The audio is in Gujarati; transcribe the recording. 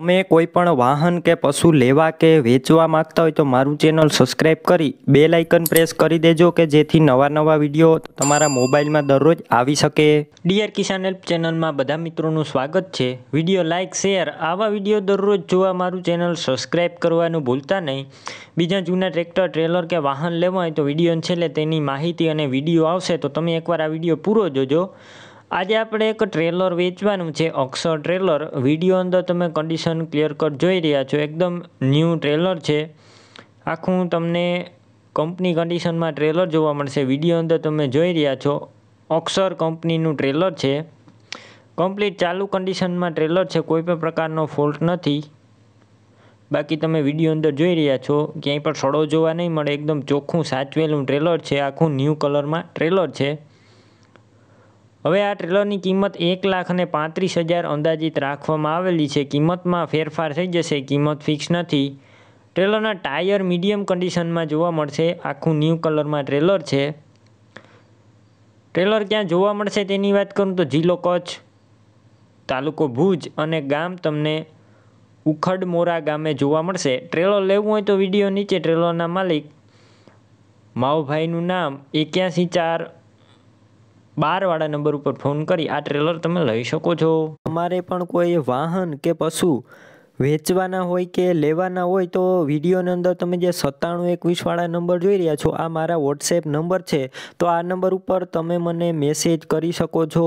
તમે કોઈ પણ વાહન કે પશુ લેવા કે વેચવા માંગતા હોય તો મારું ચેનલ સબસ્ક્રાઈબ કરી બે લાઇકન પ્રેસ કરી દેજો કે જેથી નવા નવા વિડીયો તમારા મોબાઈલમાં દરરોજ આવી શકે ડીઆર કિસાન હેલ્પ ચેનલમાં બધા મિત્રોનું સ્વાગત છે વિડીયો લાઇક શેર આવા વિડીયો દરરોજ જોવા મારું ચેનલ સબસ્ક્રાઈબ કરવાનું ભૂલતા નહીં બીજા જૂના ટ્રેક્ટર ટ્રેલર કે વાહન લેવા હોય તો વિડીયો છેલ્લે તેની માહિતી અને વિડીયો આવશે તો તમે એકવાર આ વિડીયો પૂરો જોજો આજે આપણે એક ટ્રેલર વેચવાનું છે ઓક્સો ટ્રેલર વિડીયો અંદર તમે કન્ડિશન ક્લિયર કટ જોઈ રહ્યા છો એકદમ ન્યૂ ટ્રેલર છે આખું તમને કંપની કન્ડિશનમાં ટ્રેલર જોવા મળશે વિડીયો અંદર તમે જોઈ રહ્યા છો ઓક્સર કંપનીનું ટ્રેલર છે કમ્પ્લીટ ચાલુ કન્ડિશનમાં ટ્રેલર છે કોઈ પણ પ્રકારનો ફોલ્ટ નથી બાકી તમે વિડીયો અંદર જોઈ રહ્યા છો ક્યાંય પણ સડો જોવા નહીં મળે એકદમ ચોખ્ખું સાચવેલું ટ્રેલર છે આખું ન્યૂ કલરમાં ટ્રેલર છે હવે આ ટ્રેલરની કિંમત એક લાખ અને પાંત્રીસ હજાર અંદાજિત રાખવામાં આવેલી છે કિંમતમાં ફેરફાર થઈ જશે કિંમત ફિક્સ નથી ટ્રેલરના ટાયર મીડિયમ કન્ડિશનમાં જોવા મળશે આખું ન્યૂ કલરમાં ટ્રેલર છે ટ્રેલર ક્યાં જોવા મળશે તેની વાત કરું તો જિલ્લો કચ્છ તાલુકો ભુજ અને ગામ તમને ઉખડ મોરા ગામે જોવા મળશે ટ્રેલર લેવું હોય તો વિડીયો નીચે ટ્રેલરના માલિક માવભાઈનું નામ એક્યાસી ચાર બારવાળા નંબર ઉપર ફોન કરી આ ટ્રેલર તમે લઈ શકો છો અમારે પણ કોઈ વાહન કે પશુ વેચવાના હોય કે લેવાના હોય તો વિડીયોની અંદર તમે જે સત્તાણું એકવીસવાળા નંબર જોઈ રહ્યા છો આ મારા વોટ્સએપ નંબર છે તો આ નંબર ઉપર તમે મને મેસેજ કરી શકો છો